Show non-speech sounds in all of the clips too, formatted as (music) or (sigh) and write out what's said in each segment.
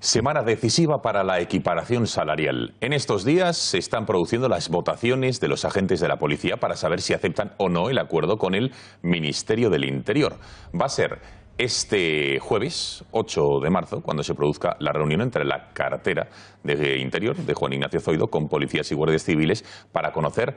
Semana decisiva para la equiparación salarial. En estos días se están produciendo las votaciones de los agentes de la policía para saber si aceptan o no el acuerdo con el Ministerio del Interior. Va a ser este jueves, 8 de marzo, cuando se produzca la reunión entre la cartera de Interior de Juan Ignacio Zoido con policías y guardias civiles para conocer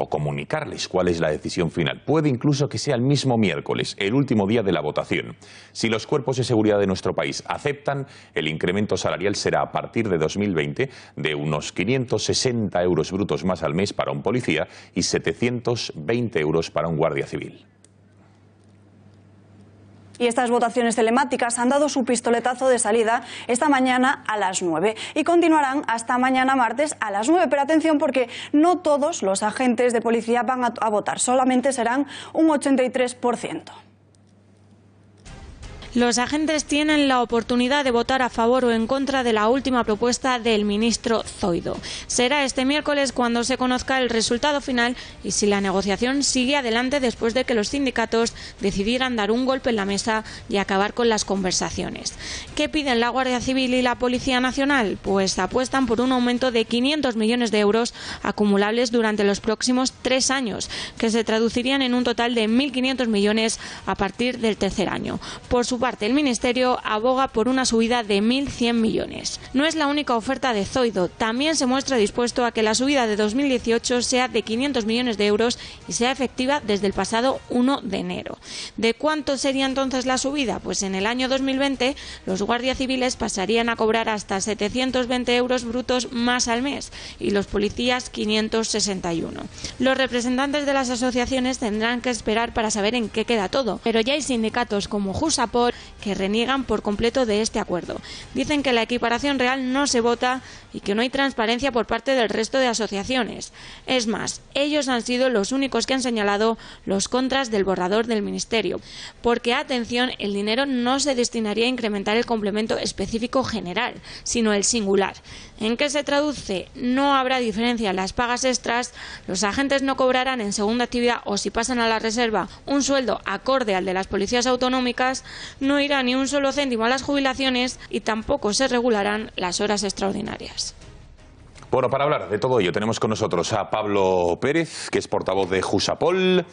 o comunicarles cuál es la decisión final. Puede incluso que sea el mismo miércoles, el último día de la votación. Si los cuerpos de seguridad de nuestro país aceptan, el incremento salarial será a partir de 2020 de unos 560 euros brutos más al mes para un policía y 720 euros para un guardia civil y estas votaciones telemáticas han dado su pistoletazo de salida esta mañana a las 9 y continuarán hasta mañana martes a las 9. Pero atención porque no todos los agentes de policía van a, a votar, solamente serán un 83%. Los agentes tienen la oportunidad de votar a favor o en contra de la última propuesta del ministro Zoido. Será este miércoles cuando se conozca el resultado final y si la negociación sigue adelante después de que los sindicatos decidieran dar un golpe en la mesa y acabar con las conversaciones. ¿Qué piden la Guardia Civil y la Policía Nacional? Pues apuestan por un aumento de 500 millones de euros acumulables durante los próximos tres años, que se traducirían en un total de 1.500 millones a partir del tercer año. Por su parte, el Ministerio aboga por una subida de 1.100 millones. No es la única oferta de Zoido. También se muestra dispuesto a que la subida de 2018 sea de 500 millones de euros y sea efectiva desde el pasado 1 de enero. ¿De cuánto sería entonces la subida? Pues en el año 2020 los guardias civiles pasarían a cobrar hasta 720 euros brutos más al mes y los policías 561. Los representantes de las asociaciones tendrán que esperar para saber en qué queda todo, pero ya hay sindicatos como Jusapol que reniegan por completo de este acuerdo. Dicen que la equiparación real no se vota y que no hay transparencia por parte del resto de asociaciones. Es más, ellos han sido los únicos que han señalado los contras del borrador del Ministerio. Porque, atención, el dinero no se destinaría a incrementar el complemento específico general, sino el singular. ¿En qué se traduce? No habrá diferencia en las pagas extras, los agentes no cobrarán en segunda actividad o si pasan a la reserva un sueldo acorde al de las policías autonómicas, no irá ni un solo céntimo a las jubilaciones y tampoco se regularán las horas extraordinarias. Bueno, para hablar de todo ello tenemos con nosotros a Pablo Pérez, que es portavoz de Jusapol.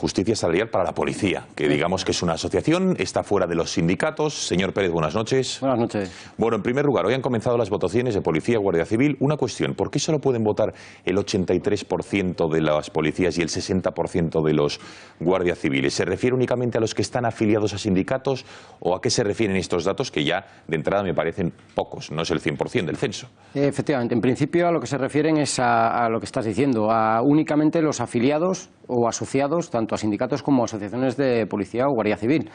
Justicia Salarial para la Policía, que digamos que es una asociación, está fuera de los sindicatos. Señor Pérez, buenas noches. Buenas noches. Bueno, en primer lugar, hoy han comenzado las votaciones de Policía, Guardia Civil. Una cuestión, ¿por qué solo pueden votar el 83% de las policías y el 60% de los guardias civiles? ¿Se refiere únicamente a los que están afiliados a sindicatos o a qué se refieren estos datos que ya de entrada me parecen pocos? No es el 100% del censo. Efectivamente, en principio a lo que se refieren es a, a lo que estás diciendo, a únicamente los afiliados o asociados tanto a sindicatos como a asociaciones de policía o guardia civil.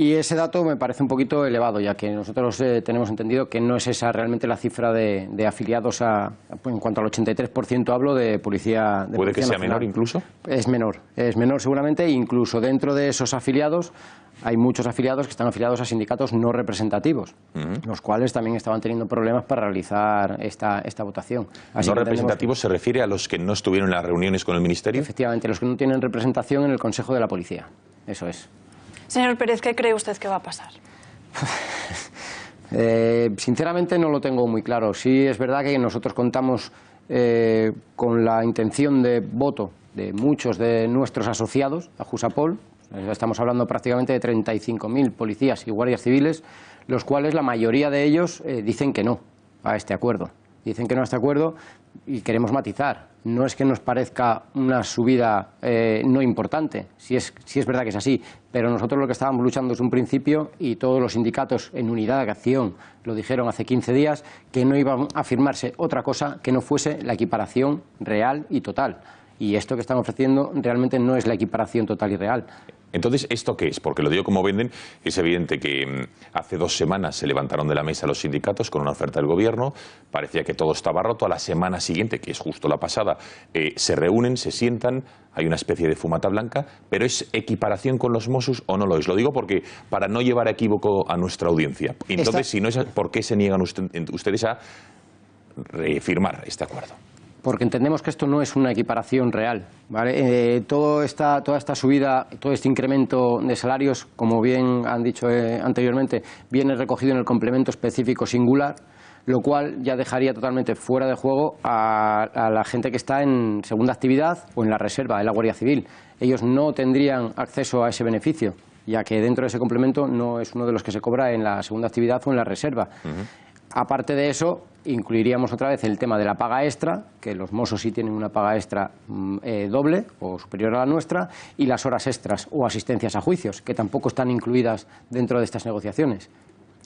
Y ese dato me parece un poquito elevado, ya que nosotros eh, tenemos entendido que no es esa realmente la cifra de, afiliados a, en cuanto al 83% hablo de policía. De ¿Puede que sea menor incluso? Es menor, es menor seguramente, incluso dentro de esos afiliados hay muchos afiliados que están afiliados a sindicatos no representativos, los cuales también estaban teniendo problemas para realizar esta, esta votación. ¿No representativos se refiere a los que no estuvieron en las reuniones con el Ministerio? Efectivamente, los que no tienen representación en el Consejo de la Policía. Eso es. Señor Pérez, ¿qué cree usted que va a pasar? (laughs) Eh, sinceramente no lo tengo muy claro. Sí es verdad que nosotros contamos eh, con la intención de voto de muchos de nuestros asociados a Jusapol. Estamos hablando prácticamente de 35.000 policías y guardias civiles, los cuales la mayoría de ellos eh, dicen que no a este acuerdo dicen que no está de acuerdo y queremos matizar. No es que nos parezca una subida eh, no importante, si es, si es verdad que es así, pero nosotros lo que estábamos luchando es un principio y todos los sindicatos en unidad de acción lo dijeron hace 15 días que no iba a firmarse otra cosa que no fuese la equiparación real y total y esto que están ofreciendo realmente no es la equiparación total y real. Entonces, ¿esto qué es? Porque lo digo como venden, es evidente que mm, hace dos semanas se levantaron de la mesa los sindicatos con una oferta del gobierno, parecía que todo estaba roto, a la semana siguiente, que es justo la pasada, eh, se reúnen, se sientan, hay una especie de fumata blanca, pero ¿es equiparación con los mosus o no lo es? Lo digo porque, para no llevar equívoco a nuestra audiencia. Entonces, si no es, ¿por qué se niegan ustedes a firmar este acuerdo? porque entendemos que esto no es una equiparación real. ¿vale? Eh, esta, toda esta subida, todo este incremento de salarios, como bien han dicho eh, anteriormente, viene recogido en el complemento específico singular, lo cual ya dejaría totalmente fuera de juego a, la gente que está en segunda actividad o en la reserva, en la Guardia Civil. Ellos no tendrían acceso a ese beneficio, ya que dentro de ese complemento no es uno de los que se cobra en la segunda actividad o en la reserva. Aparte de eso, incluiríamos otra vez el tema de la paga extra, que los mozos sí tienen una paga extra mm, eh, doble o superior a la nuestra, y las horas extras o asistencias a juicios, que tampoco están incluidas dentro de estas negociaciones.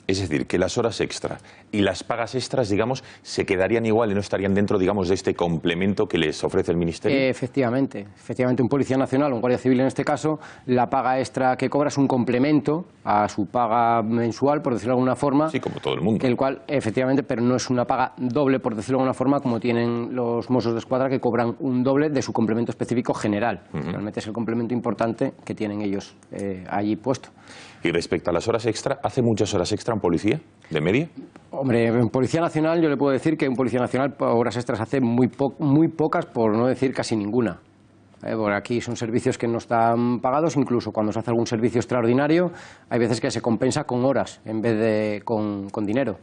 Es decir, que las horas extra y las pagas extras, digamos, se quedarían igual y no estarían dentro, digamos, de este complemento que les ofrece el Ministerio. efectivamente, efectivamente, un policía nacional, un guardia civil en este caso, la paga extra que cobra es un complemento a su paga mensual, por decirlo de alguna forma. Sí, como todo el mundo. El cual, efectivamente, pero no es una paga doble, por decirlo de alguna forma, como tienen los mozos de escuadra que cobran un doble de su complemento específico general. Realmente es el complemento importante que tienen ellos eh, allí puesto. Y respecto a las horas extra, hace muchas horas extra policía de media? Hombre, en Policía Nacional yo le puedo decir que en Policía Nacional horas extras hace muy, muy pocas, por no decir casi ninguna. Eh, por aquí son servicios que no están pagados, incluso cuando se hace algún servicio extraordinario, hay veces que se compensa con horas en vez de con, dinero.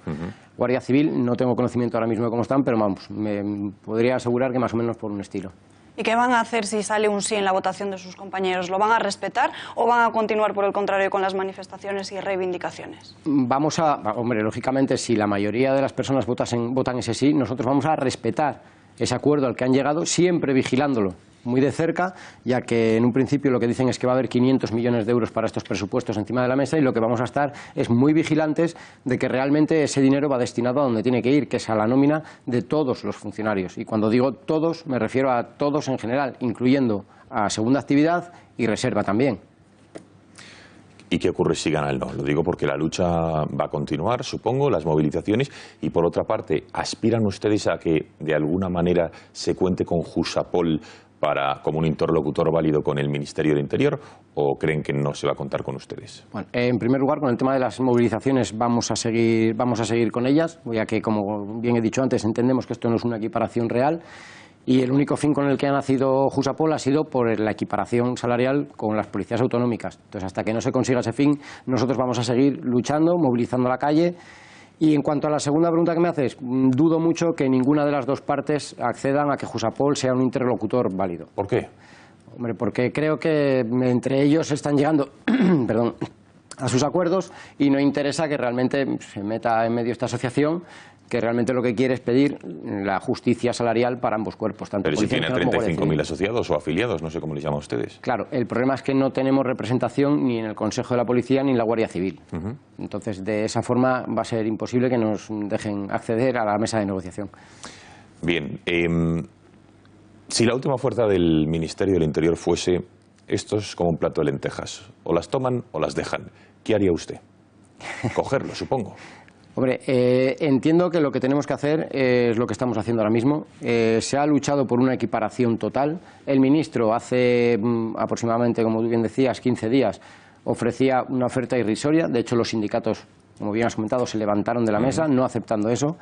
Guardia Civil, no tengo conocimiento ahora mismo de cómo están, pero vamos, me podría asegurar que más o menos por un estilo. ¿Y qué van a hacer si sale un sí en la votación de sus compañeros? ¿Lo van a respetar o van a continuar, por el contrario, con las manifestaciones y reivindicaciones? Vamos a, hombre, lógicamente, si la mayoría de las personas votan ese sí, nosotros vamos a respetar ese acuerdo al que han llegado, siempre vigilándolo muy de cerca, ya que en un principio lo que dicen es que va a haber 500 millones de euros para estos presupuestos encima de la mesa y lo que vamos a estar es muy vigilantes de que realmente ese dinero va destinado a donde tiene que ir, que es a la nómina de todos los funcionarios. Y cuando digo todos, me refiero a todos en general, incluyendo a segunda actividad y reserva también. ¿Y qué ocurre si gana el no? Lo digo porque la lucha va a continuar, supongo, las movilizaciones. Y por otra parte, ¿aspiran ustedes a que de alguna manera se cuente con Jusapol para, como un interlocutor válido con el Ministerio de Interior o creen que no se va a contar con ustedes? Bueno, en primer lugar, con el tema de las movilizaciones vamos a seguir, vamos a seguir con ellas, ya que, como bien he dicho antes, entendemos que esto no es una equiparación real. Y el único fin con el que ha nacido Jusapol ha sido por la equiparación salarial con las policías autonómicas. Entonces, hasta que no se consiga ese fin, nosotros vamos a seguir luchando, movilizando la calle y en cuanto a la segunda pregunta que me haces, mm, dudo mucho que ninguna de las dos partes accedan a que Jusapol sea un interlocutor válido. ¿Por qué? Hombre, porque creo que entre ellos están llegando, (clears throat) a sus acuerdos y no interesa que realmente se meta en medio esta asociación que realmente lo que quiere es pedir la justicia salarial para ambos cuerpos. Tanto Pero si tiene 35.000 asociados o afiliados, no sé cómo les llaman a ustedes. Claro, el problema es que no tenemos representación ni en el Consejo de la Policía ni en la Guardia Civil. Entonces, de esa forma va a ser imposible que nos dejen acceder a la mesa de negociación. Bien, em, si la última fuerza del Ministerio del Interior fuese, esto es como un plato de lentejas, o las toman o las dejan, ¿qué haría usted? (laughs) Cogerlo, supongo. Hombre, eh, entiendo que lo que tenemos que hacer eh, es lo que estamos haciendo ahora mismo. Eh, se ha luchado por una equiparación total. El ministro hace mm, aproximadamente, como tú bien decías, 15 días ofrecía una oferta irrisoria. De hecho, los sindicatos, como bien has comentado, se levantaron de la mesa, no aceptando eso.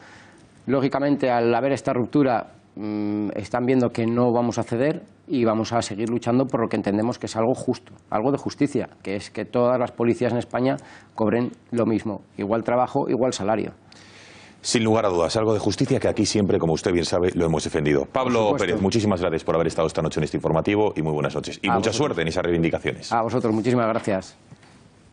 Lógicamente, al haber esta ruptura, Mm, están viendo que no vamos a ceder y vamos a seguir luchando por lo que entendemos que es algo justo, algo de justicia, que es que todas las policías en España cobren lo mismo, igual trabajo, igual salario. Sin lugar a dudas, algo de justicia que aquí siempre, como usted bien sabe, lo hemos defendido. Pablo Pérez, muchísimas gracias por haber estado esta noche en este informativo y muy buenas noches. Y mucha suerte en esas reivindicaciones. A vosotros, muchísimas gracias.